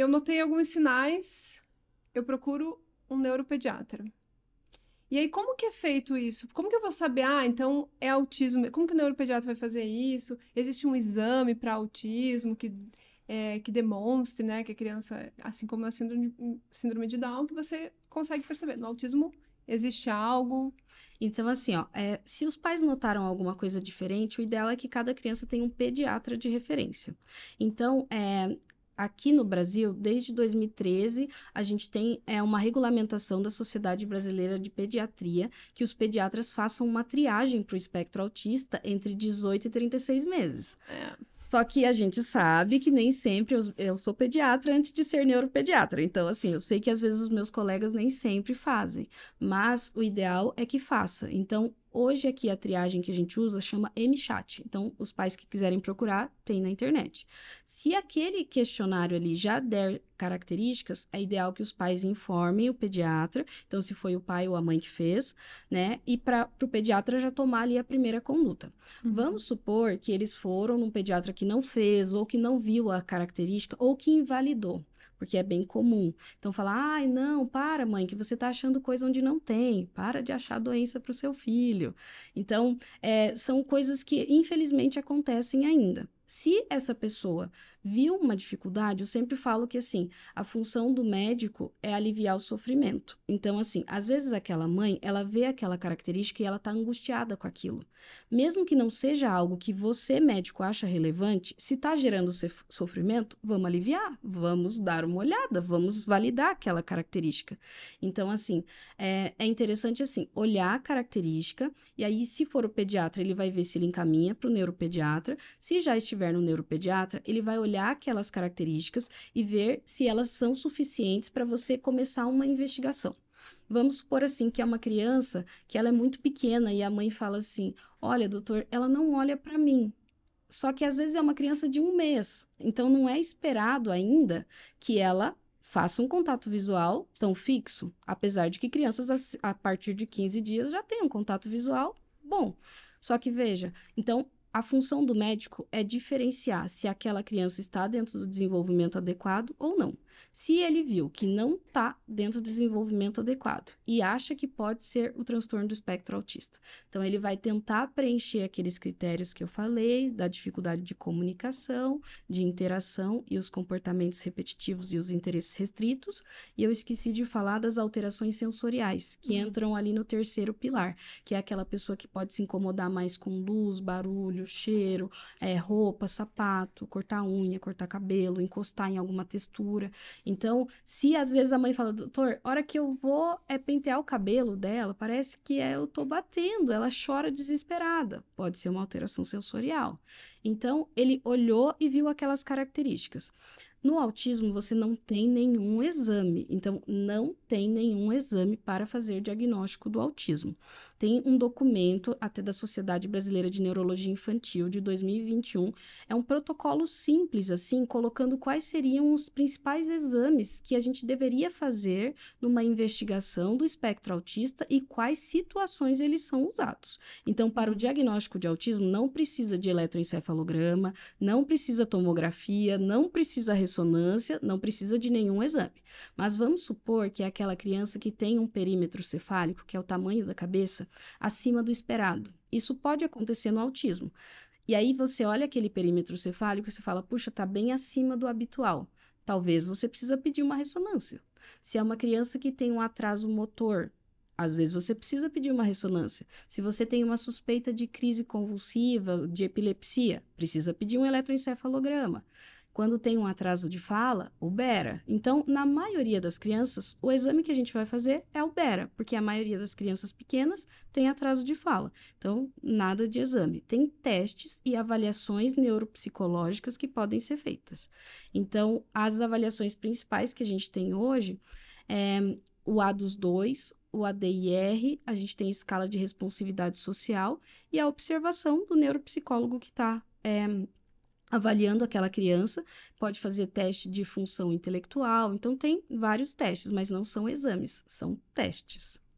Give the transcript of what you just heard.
eu notei alguns sinais, eu procuro um neuropediatra. E aí, como que é feito isso? Como que eu vou saber, ah, então é autismo? Como que o neuropediatra vai fazer isso? Existe um exame para autismo que, é, que demonstre, né, que a criança, assim como na síndrome, síndrome de Down, que você consegue perceber. No autismo existe algo. Então, assim, ó, é, se os pais notaram alguma coisa diferente, o ideal é que cada criança tenha um pediatra de referência. Então, é, aqui no Brasil, desde 2013, a gente tem é, uma regulamentação da Sociedade Brasileira de Pediatria que os pediatras façam uma triagem para o espectro autista entre 18 e 36 meses. É. Só que a gente sabe que nem sempre eu, eu, sou pediatra antes de ser neuropediatra. Então, assim, eu sei que às vezes os meus colegas nem sempre fazem, mas o ideal é que faça. Então, Hoje aqui a triagem que a gente usa chama MChat. Então, os pais que quiserem procurar, tem na internet. Se aquele questionário ali já der características, é ideal que os pais informem o pediatra. Então, se foi o pai ou a mãe que fez, né? E para o pediatra já tomar ali a primeira conduta. Uhum. Vamos supor que eles foram num pediatra que não fez, ou que não viu a característica, ou que invalidou porque é bem comum. Então falar, "Ai, não, para, mãe, que você está achando coisa onde não tem. Para de achar doença para o seu filho". Então, é, são coisas que infelizmente acontecem ainda. Se essa pessoa viu uma dificuldade, eu sempre falo que assim, a função do médico é aliviar o sofrimento. Então, assim, às vezes aquela mãe, ela vê aquela característica e ela tá angustiada com aquilo. Mesmo que não seja algo que você, médico, acha relevante, se tá gerando sofrimento, vamos aliviar, vamos dar uma olhada, vamos validar aquela característica. Então, assim, é, é interessante assim, olhar a característica, e aí, se for o pediatra, ele vai ver se ele encaminha para o neuropediatra. Se já estiver no neuropediatra, ele vai olhar olhar aquelas características e ver se elas são suficientes para você começar uma investigação. Vamos supor assim que é uma criança que ela é muito pequena e a mãe fala assim: "Olha, doutor, ela não olha para mim, só que às vezes é uma criança de um mês, então não é esperado ainda que ela faça um contato visual tão fixo, apesar de que crianças a partir de 15 dias já têm um contato visual bom. Só que veja, então a função do médico é diferenciar se aquela criança está dentro do desenvolvimento adequado ou não. Se ele viu que não está dentro do desenvolvimento adequado e acha que pode ser o transtorno do espectro autista, então ele vai tentar preencher aqueles critérios que eu falei, da dificuldade de comunicação, de interação e os comportamentos repetitivos e os interesses restritos. E eu esqueci de falar das alterações sensoriais, que uhum. entram ali no terceiro pilar, que é aquela pessoa que pode se incomodar mais com luz, barulho, cheiro, é, roupa, sapato, cortar unha, cortar cabelo, encostar em alguma textura. Então, se às vezes a mãe fala, doutor, hora que eu vou é pentear o cabelo dela, parece que é eu tô batendo, ela chora desesperada. Pode ser uma alteração sensorial. Então, ele olhou e viu aquelas características. No autismo, você não tem nenhum exame, então não tem nenhum exame para fazer diagnóstico do autismo. Tem um documento, até da Sociedade Brasileira de Neurologia Infantil, de 2021, é um protocolo simples, assim, colocando quais seriam os principais exames que a gente deveria fazer numa investigação do espectro autista e quais situações eles são usados. Então, para o diagnóstico de autismo, não precisa de eletroencefalograma, não precisa tomografia, não precisa ressonância, não precisa de nenhum exame. Mas vamos supor que é aquela criança que tem um perímetro cefálico, que é o tamanho da cabeça, acima do esperado. Isso pode acontecer no autismo. E aí você olha aquele perímetro cefálico e você fala, puxa, está bem acima do habitual. Talvez você precisa pedir uma ressonância. Se é uma criança que tem um atraso motor, às vezes você precisa pedir uma ressonância. Se você tem uma suspeita de crise convulsiva, de epilepsia, precisa pedir um eletroencefalograma. Quando tem um atraso de fala, o BERA. Então, na maioria das crianças, o exame que a gente vai fazer é o BERA, porque a maioria das crianças pequenas tem atraso de fala. Então, nada de exame. Tem testes e avaliações neuropsicológicas que podem ser feitas. Então, as avaliações principais que a gente tem hoje é o A dos dois o ADIR, a gente tem a escala de responsividade social e a observação do neuropsicólogo que está é, eh, avaliando aquela criança, pode fazer teste de função intelectual, então tem vários testes, mas não são exames, são testes.